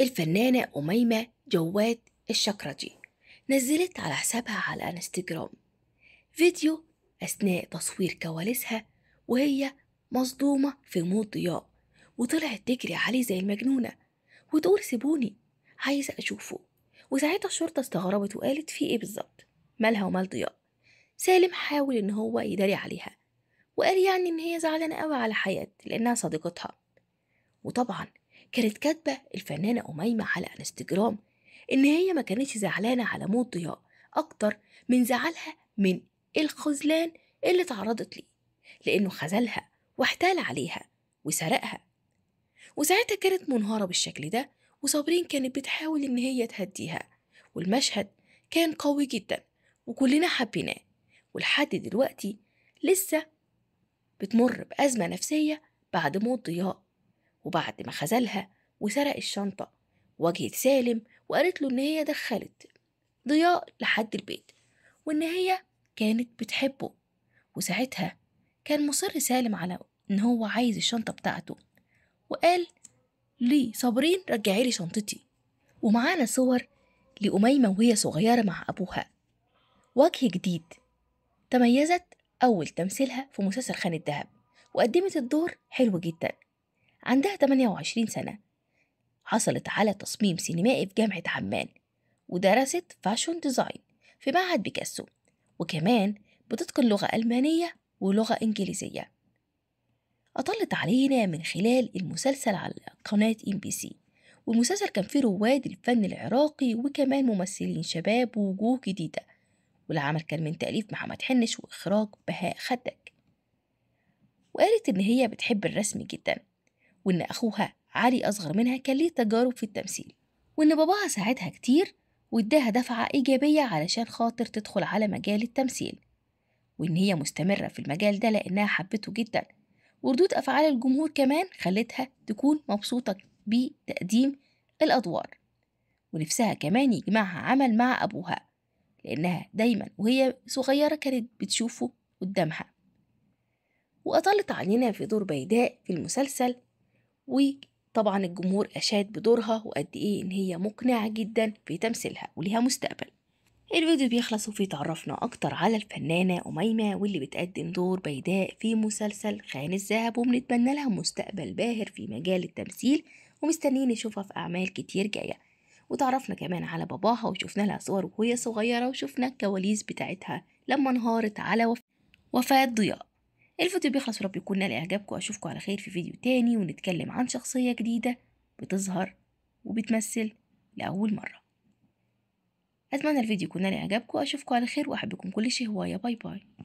الفنانة أميمة جواد الشكرجي نزلت على حسابها على انستجرام فيديو أثناء تصوير كواليسها وهي مصدومة في مود ضياء وطلعت تجري عليه زي المجنونة وتقول سيبوني عايزة أشوفه وساعتها الشرطة استغربت وقالت في إيه بالظبط مالها ومال ضياء سالم حاول إن هو يداري عليها وقال يعني إن هي زعلانة قوي على حياة لأنها صديقتها وطبعا كانت كاتبة الفنانة أميمة على انستجرام إن هي ما كانتش زعلانة على موت ضياء أكتر من زعلها من الخذلان اللي تعرضت ليه لأنه خذلها واحتال عليها وسرقها وساعتها كانت منهارة بالشكل ده وصابرين كانت بتحاول إن هي تهديها والمشهد كان قوي جدا وكلنا حبيناه ولحد دلوقتي لسه بتمر بأزمة نفسية بعد موت ضياء وبعد ما خذلها وسرق الشنطة واجهت سالم وقالت له إن هي دخلت ضياء لحد البيت وإن هي كانت بتحبه وساعتها كان مصر سالم على إن هو عايز الشنطة بتاعته وقال لي صابرين رجعي لي شنطتي ومعانا صور لأميمة وهي صغيرة مع أبوها وجه جديد تميزت أول تمثيلها في مسلسل خان الدهب وقدمت الدور حلو جدا عندها 28 سنة حصلت على تصميم سينمائي في جامعة عمان ودرست فاشون ديزاين في معهد بيكاسو وكمان بتتقن لغة ألمانية ولغة إنجليزية أطلت علينا من خلال المسلسل على قناة ام بي سي والمسلسل كان فيه رواد الفن العراقي وكمان ممثلين شباب ووجوه جديدة والعمل كان من تأليف محمد حنش وإخراج بهاء خدك وقالت إن هي بتحب الرسم جدا وإن أخوها علي أصغر منها كان ليه تجارب في التمثيل وإن باباها ساعدها كتير وإداها دفعة إيجابية علشان خاطر تدخل على مجال التمثيل وإن هي مستمرة في المجال ده لأنها حبته جدا وردود أفعال الجمهور كمان خلتها تكون مبسوطة بتقديم الأدوار ونفسها كمان يجمعها عمل مع أبوها لأنها دايما وهي صغيرة كانت بتشوفه قدامها وأطلت علينا في دور بيداء في المسلسل وطبعا الجمهور أشاد بدورها وقد إيه إن هي مقنعة جدا في تمثيلها وليها مستقبل الفيديو بيخلص وفيه تعرفنا أكتر على الفنانة أميمة واللي بتقدم دور بيداء في مسلسل خان الذهب وبنتمنى لها مستقبل باهر في مجال التمثيل ومستنيين نشوفها في أعمال كتير جاية وتعرفنا كمان على باباها وشوفنا لها صور وهي صغيرة وشوفنا الكواليس بتاعتها لما انهارت على وفاة ضياء الفيديو بيخلص ورب يكون نال إعجابكم وأشوفكم على خير في فيديو تاني ونتكلم عن شخصية جديدة بتظهر وبتمثل لأول مرة أتمنى الفيديو يكون نال إعجابكم وأشوفكم على خير وأحبكم كل شيء هواية باي باي